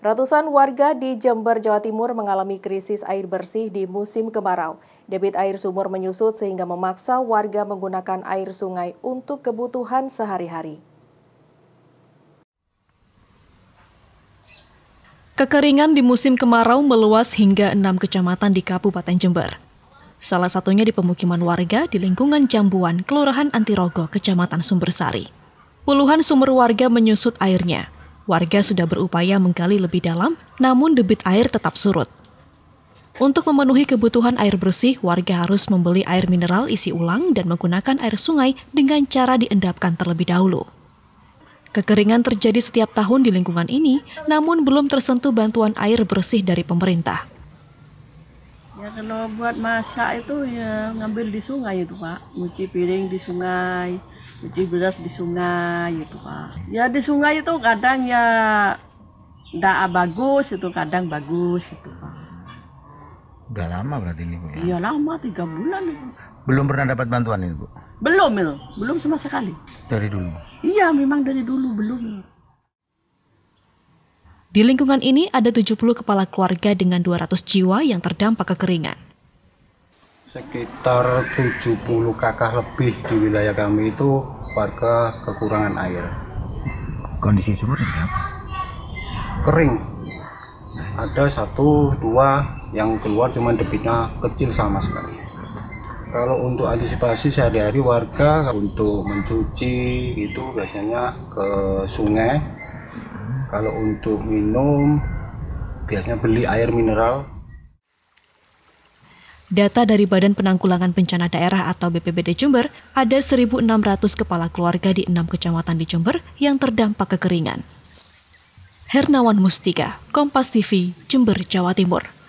Ratusan warga di Jember, Jawa Timur mengalami krisis air bersih di musim kemarau. Debit air sumur menyusut sehingga memaksa warga menggunakan air sungai untuk kebutuhan sehari-hari. Kekeringan di musim kemarau meluas hingga enam kecamatan di Kabupaten Jember. Salah satunya di pemukiman warga di lingkungan Jambuan, Kelurahan Antirogo, Kecamatan Sumbersari. Puluhan sumur warga menyusut airnya, warga sudah berupaya menggali lebih dalam, namun debit air tetap surut. Untuk memenuhi kebutuhan air bersih, warga harus membeli air mineral isi ulang dan menggunakan air sungai dengan cara diendapkan terlebih dahulu. Kekeringan terjadi setiap tahun di lingkungan ini, namun belum tersentuh bantuan air bersih dari pemerintah. Ya kalau buat masak itu ya ngambil di sungai itu Pak. Nyuci piring di sungai, nyuci beras di sungai itu Pak. Ya di sungai itu kadang ya tidak bagus itu kadang bagus itu Pak. Udah lama berarti ini Bu ya? Iya lama, tiga bulan. Ibu. Belum pernah dapat bantuan ini Bu? Belum, itu, Belum sama sekali. Dari dulu? Iya memang dari dulu belum. Di lingkungan ini ada 70 kepala keluarga dengan 200 jiwa yang terdampak kekeringan. Sekitar 70 kakak lebih di wilayah kami itu warga kekurangan air. Kondisi sumur Kering. Ada satu, dua yang keluar cuma debitnya kecil sama sekali kalau untuk antisipasi sehari-hari warga untuk mencuci itu biasanya ke sungai kalau untuk minum biasanya beli air mineral Data dari Badan Penanggulangan Bencana Daerah atau BPBD Jember, ada 1.600 kepala keluarga di enam kecamatan di Jember yang terdampak kekeringan. Hernawan Mustika, Kompas TV, Jember, Jawa Timur.